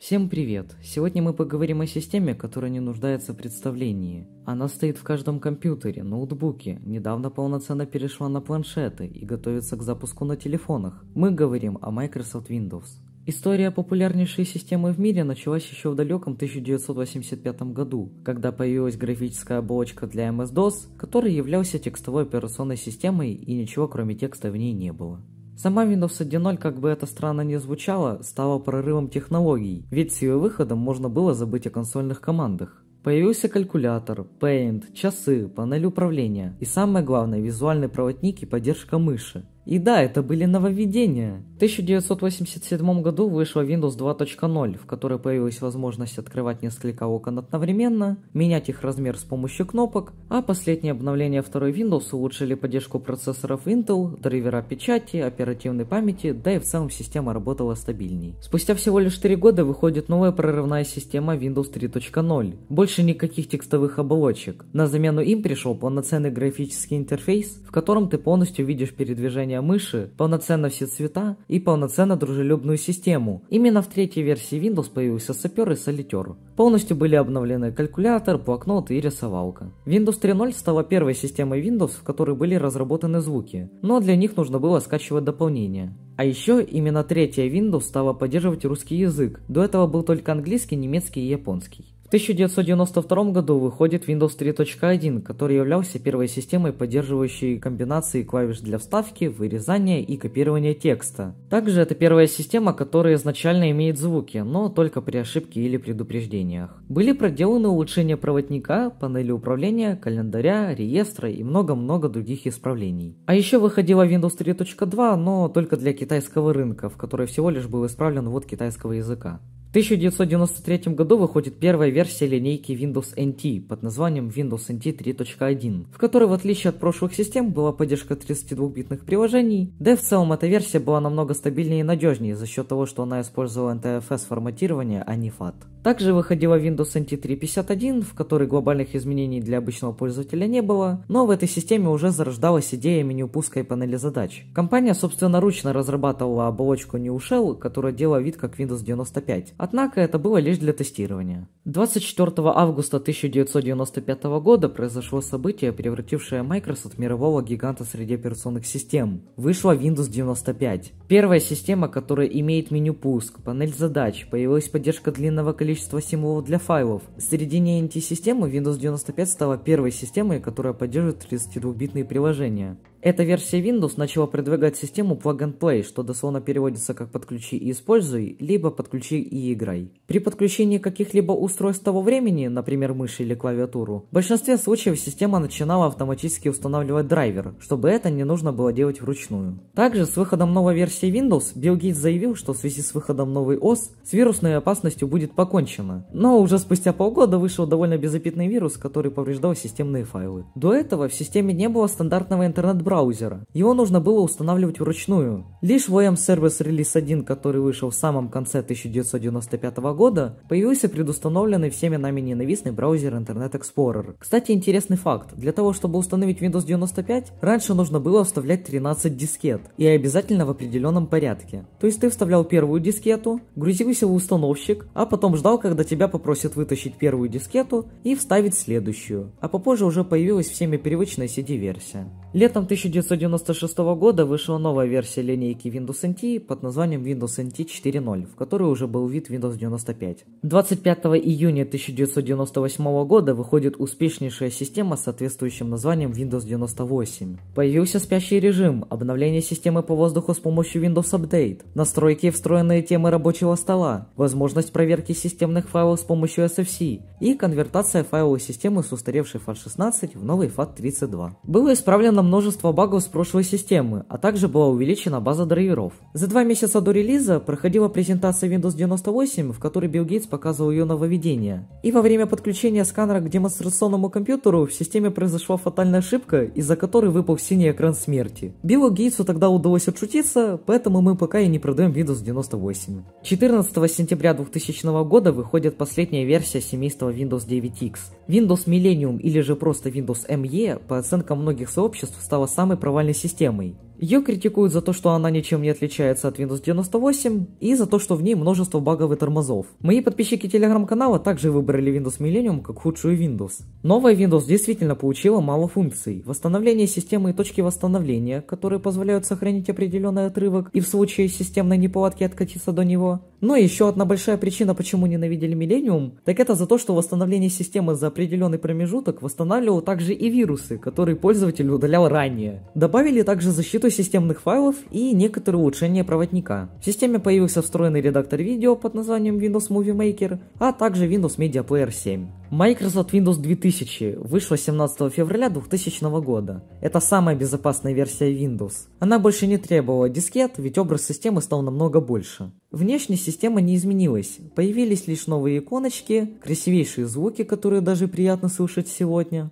Всем привет! Сегодня мы поговорим о системе, которая не нуждается в представлении. Она стоит в каждом компьютере, ноутбуке, недавно полноценно перешла на планшеты и готовится к запуску на телефонах. Мы говорим о Microsoft Windows. История популярнейшей системы в мире началась еще в далеком 1985 году, когда появилась графическая оболочка для MS-DOS, который являлся текстовой операционной системой и ничего кроме текста в ней не было. Сама Windows 1.0, как бы это странно не звучало, стала прорывом технологий, ведь с ее выходом можно было забыть о консольных командах. Появился калькулятор, Paint, часы, панель управления и самое главное визуальный проводник и поддержка мыши. И да, это были нововведения. В 1987 году вышла Windows 2.0, в которой появилась возможность открывать несколько окон одновременно, менять их размер с помощью кнопок, а последние обновления второй Windows улучшили поддержку процессоров Intel, драйвера печати, оперативной памяти, да и в целом система работала стабильней. Спустя всего лишь 4 года выходит новая прорывная система Windows 3.0. Больше никаких текстовых оболочек. На замену им пришел полноценный графический интерфейс, в котором ты полностью видишь передвижение управления мыши, полноценно все цвета и полноценно дружелюбную систему. Именно в третьей версии Windows появился сапер и солитер. Полностью были обновлены калькулятор, блокнот и рисовалка. Windows 3.0 стала первой системой Windows, в которой были разработаны звуки, но для них нужно было скачивать дополнение. А еще именно третья Windows стала поддерживать русский язык, до этого был только английский, немецкий и японский. В 1992 году выходит Windows 3.1, который являлся первой системой, поддерживающей комбинации клавиш для вставки, вырезания и копирования текста. Также это первая система, которая изначально имеет звуки, но только при ошибке или предупреждениях. Были проделаны улучшения проводника, панели управления, календаря, реестра и много-много других исправлений. А еще выходила Windows 3.2, но только для китайского рынка, в которой всего лишь был исправлен ввод китайского языка. В 1993 году выходит первая версия линейки Windows NT под названием Windows NT 3.1, в которой, в отличие от прошлых систем, была поддержка 32-битных приложений, да и в целом эта версия была намного стабильнее и надежнее за счет того, что она использовала NTFS форматирование, а не FAT. Также выходила Windows NT 3.51, в которой глобальных изменений для обычного пользователя не было, но в этой системе уже зарождалась идея меню пуска и панели задач. Компания собственноручно разрабатывала оболочку NewShell, которая делала вид как Windows 95, Однако это было лишь для тестирования. 24 августа 1995 года произошло событие, превратившее Microsoft в мирового гиганта среди операционных систем. Вышла Windows 95. Первая система, которая имеет меню пуск, панель задач, появилась поддержка длинного количества символов для файлов. В середине NT-системы Windows 95 стала первой системой, которая поддерживает 32-битные приложения. Эта версия Windows начала продвигать систему Plug and Play, что дословно переводится как «подключи и используй», либо «подключи и играй». При подключении каких-либо устройств того времени, например, мыши или клавиатуру, в большинстве случаев система начинала автоматически устанавливать драйвер, чтобы это не нужно было делать вручную. Также с выходом новой версии Windows Билл Гейтс заявил, что в связи с выходом новой ОС с вирусной опасностью будет покончено. Но уже спустя полгода вышел довольно безобидный вирус, который повреждал системные файлы. До этого в системе не было стандартного интернет-браузера, браузера. Его нужно было устанавливать вручную. Лишь в OM Service Release 1, который вышел в самом конце 1995 года, появился предустановленный всеми нами ненавистный браузер Internet Explorer. Кстати, интересный факт. Для того, чтобы установить Windows 95, раньше нужно было вставлять 13 дискет, и обязательно в определенном порядке. То есть ты вставлял первую дискету, грузился в установщик, а потом ждал, когда тебя попросят вытащить первую дискету и вставить следующую. А попозже уже появилась всеми привычная CD-версия. Летом 1996 года вышла новая версия линейки Windows NT под названием Windows NT 4.0, в которой уже был вид Windows 95. 25 июня 1998 года выходит успешнейшая система с соответствующим названием Windows 98. Появился спящий режим, обновление системы по воздуху с помощью Windows Update, настройки и встроенные темы рабочего стола, возможность проверки системных файлов с помощью SFC и конвертация файловой системы с устаревшей FAT16 в новый FAT32. Было исправлено множество багов с прошлой системы, а также была увеличена база драйверов. За два месяца до релиза проходила презентация Windows 98, в которой Билл Гейтс показывал ее нововведение. И во время подключения сканера к демонстрационному компьютеру в системе произошла фатальная ошибка, из-за которой выпал синий экран смерти. Биллу Гейтсу тогда удалось отшутиться, поэтому мы пока и не продаем Windows 98. 14 сентября 2000 года выходит последняя версия семейства Windows 9X. Windows Millennium или же просто Windows ME, по оценкам многих сообществ, стало самой провальной системой – ее критикуют за то, что она ничем не отличается от Windows 98 и за то, что в ней множество багов и тормозов. Мои подписчики телеграм-канала также выбрали Windows Millennium как худшую Windows. Новая Windows действительно получила мало функций. Восстановление системы и точки восстановления, которые позволяют сохранить определенный отрывок и в случае системной неполадки откатиться до него. Но еще одна большая причина, почему ненавидели Millennium, так это за то, что восстановление системы за определенный промежуток восстанавливало также и вирусы, которые пользователь удалял ранее. Добавили также защиту работу системных файлов и некоторые улучшения проводника. В системе появился встроенный редактор видео под названием Windows Movie Maker, а также Windows Media Player 7. Microsoft Windows 2000 вышла 17 февраля 2000 года. Это самая безопасная версия Windows. Она больше не требовала дискет, ведь образ системы стал намного больше. Внешне система не изменилась. Появились лишь новые иконочки, красивейшие звуки, которые даже приятно слышать сегодня.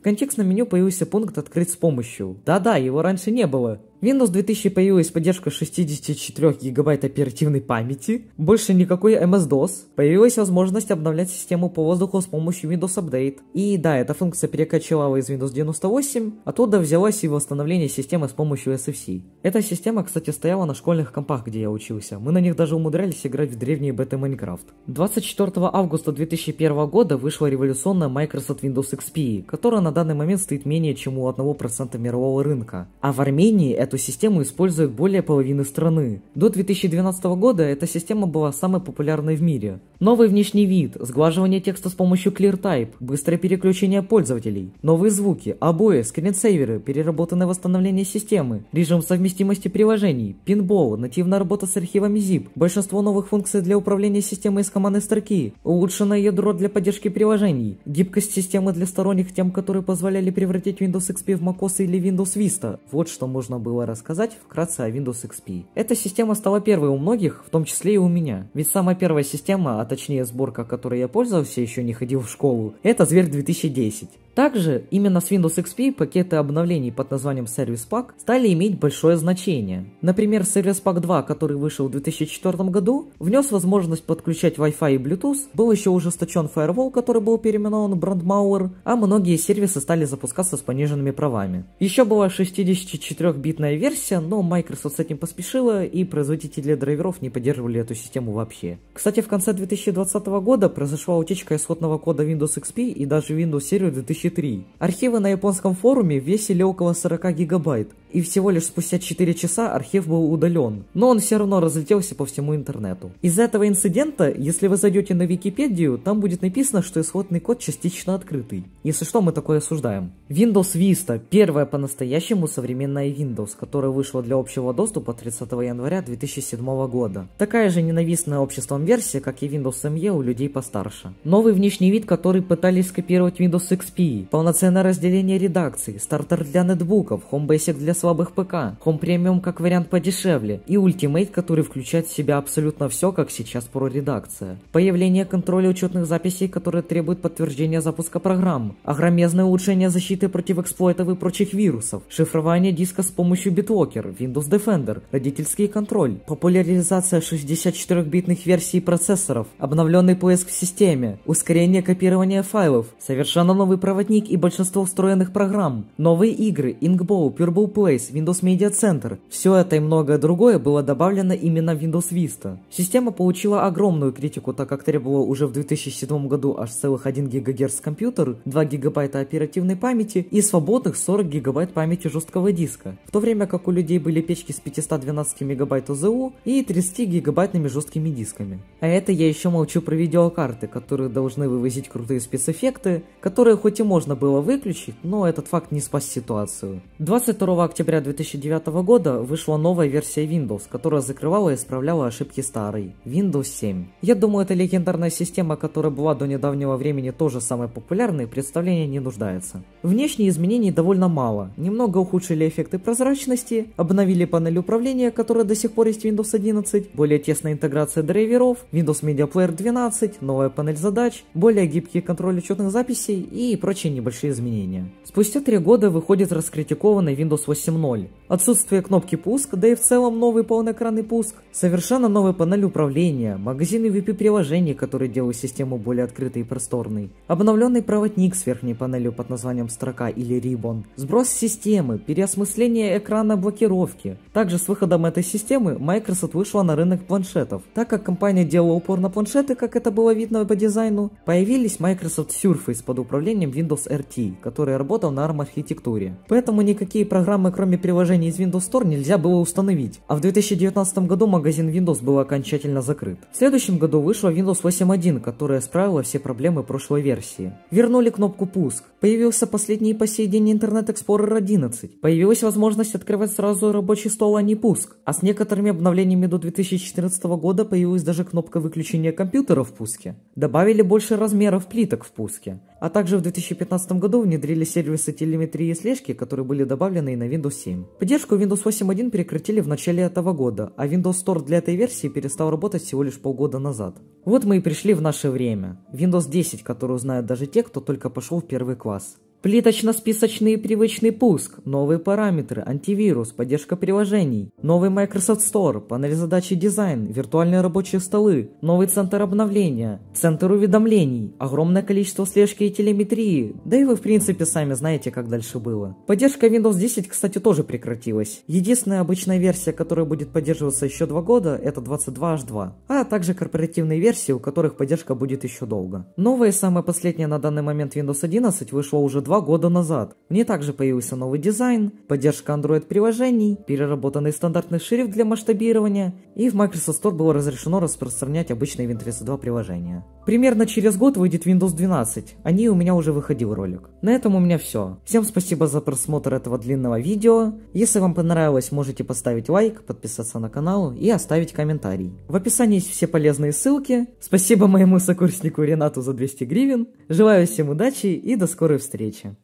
В контекстном меню появился пункт «Открыть с помощью». Да-да, его раньше не было. Windows 2000 появилась поддержка 64 гигабайт оперативной памяти, больше никакой MS-DOS, появилась возможность обновлять систему по воздуху с помощью Windows Update. И да, эта функция перекочевала из Windows 98, оттуда взялась и восстановление системы с помощью SFC. Эта система, кстати, стояла на школьных компах, где я учился. Мы на них даже умудрялись играть в древние беты Minecraft. 24 августа 2001 года вышла революционная Microsoft Windows XP, которая на данный момент стоит менее чем у 1% мирового рынка. А в Армении это эту систему использует более половины страны. До 2012 года эта система была самой популярной в мире. Новый внешний вид, сглаживание текста с помощью ClearType, быстрое переключение пользователей, новые звуки, обои, скринсейверы, переработанное восстановление системы, режим совместимости приложений, пинбол, нативная работа с архивами zip, большинство новых функций для управления системой из командной строки, улучшенное ядро для поддержки приложений, гибкость системы для сторонних тем, которые позволяли превратить Windows XP в macOS или Windows Vista. Вот что можно было было рассказать вкратце о Windows XP. Эта система стала первой у многих, в том числе и у меня. Ведь самая первая система, а точнее сборка, которой я пользовался, еще не ходил в школу, это Зверь 2010. Также именно с Windows XP пакеты обновлений под названием Service Pack стали иметь большое значение. Например, Service Pack 2, который вышел в 2004 году, внес возможность подключать Wi-Fi и Bluetooth, был еще ужесточен Firewall, который был переименован в Brandmauer, а многие сервисы стали запускаться с пониженными правами. Еще была 64-битная версия, но Microsoft с этим поспешила и производители драйверов не поддерживали эту систему вообще. Кстати, в конце 2020 года произошла утечка исходного кода Windows XP и даже Windows Server 2000 2003. Архивы на японском форуме весили около 40 гигабайт, и всего лишь спустя 4 часа архив был удален, но он все равно разлетелся по всему интернету. Из этого инцидента, если вы зайдете на Википедию, там будет написано, что исходный код частично открытый. Если что, мы такое осуждаем. Windows Vista – первая по-настоящему современная Windows, которая вышла для общего доступа 30 января 2007 года. Такая же ненавистная обществом версия, как и Windows ME у людей постарше. Новый внешний вид, который пытались скопировать Windows XP, полноценное разделение редакций, стартер для нетбуков, Home Basic для слабых ПК, Home Premium как вариант подешевле и Ultimate, который включает в себя абсолютно все, как сейчас про редакция. Появление контроля учетных записей, которые требуют подтверждения запуска программ, огромезное улучшение защиты против эксплойтов и прочих вирусов, шифрование диска с помощью BitLocker, Windows Defender, родительский контроль, популяризация 64-битных версий процессоров, обновленный поиск в системе, ускорение копирования файлов, совершенно новый проводник и большинство встроенных программ, новые игры, Inkbow, Purple Play, Marketplace, Windows Media Center. Все это и многое другое было добавлено именно в Windows Vista. Система получила огромную критику, так как требовала уже в 2007 году аж целых 1 ГГц компьютер, 2 ГБ оперативной памяти и свободных 40 ГБ памяти жесткого диска, в то время как у людей были печки с 512 МБ ОЗУ и 30 гигабайтными жесткими дисками. А это я еще молчу про видеокарты, которые должны вывозить крутые спецэффекты, которые хоть и можно было выключить, но этот факт не спас ситуацию. 22 октября октября 2009 года вышла новая версия Windows, которая закрывала и исправляла ошибки старой – Windows 7. Я думаю, эта легендарная система, которая была до недавнего времени тоже самой популярной, представления не нуждается. Внешние изменений довольно мало. Немного ухудшили эффекты прозрачности, обновили панель управления, которая до сих пор есть в Windows 11, более тесная интеграция драйверов, Windows Media Player 12, новая панель задач, более гибкий контроль учетных записей и прочие небольшие изменения. Спустя три года выходит раскритикованный Windows 8 8.0. Отсутствие кнопки пуск, да и в целом новый полноэкранный пуск, совершенно новая панель управления, магазины VP-приложений, которые делают систему более открытой и просторной, обновленный проводник с верхней панелью под названием строка или ribbon, сброс системы, переосмысление экрана блокировки. Также с выходом этой системы Microsoft вышла на рынок планшетов. Так как компания делала упор на планшеты, как это было видно по дизайну, появились Microsoft Surface под управлением Windows RT, который работал на ARM архитектуре. Поэтому никакие программы кроме приложений из Windows Store, нельзя было установить, а в 2019 году магазин Windows был окончательно закрыт. В следующем году вышла Windows 8.1, которая справила все проблемы прошлой версии. Вернули кнопку «Пуск». Появился последний по сей день Internet Explorer 11. Появилась возможность открывать сразу рабочий стол, а не пуск. А с некоторыми обновлениями до 2014 года появилась даже кнопка выключения компьютера в пуске. Добавили больше размеров плиток в пуске. А также в 2015 году внедрили сервисы телеметрии и слежки, которые были добавлены и на Windows 7. Поддержку Windows 8.1 прекратили в начале этого года, а Windows Store для этой версии перестал работать всего лишь полгода назад. Вот мы и пришли в наше время. Windows 10, которую знают даже те, кто только пошел в первый класс. Плиточно-списочный привычный пуск, новые параметры, антивирус, поддержка приложений, новый Microsoft Store, панель задачи дизайн, виртуальные рабочие столы, новый центр обновления, центр уведомлений, огромное количество слежки и телеметрии, да и вы в принципе сами знаете, как дальше было. Поддержка Windows 10, кстати, тоже прекратилась. Единственная обычная версия, которая будет поддерживаться еще два года, это 22H2, а также корпоративные версии, у которых поддержка будет еще долго. Новая и самая последняя на данный момент Windows 11 вышла уже два года назад. В ней также появился новый дизайн, поддержка Android-приложений, переработанный стандартный шрифт для масштабирования, и в Microsoft Store было разрешено распространять обычные Windows 32 приложения. Примерно через год выйдет Windows 12, о ней у меня уже выходил ролик. На этом у меня все. Всем спасибо за просмотр этого длинного видео. Если вам понравилось, можете поставить лайк, подписаться на канал и оставить комментарий. В описании есть все полезные ссылки. Спасибо моему сокурснику Ренату за 200 гривен. Желаю всем удачи и до скорой встречи встречи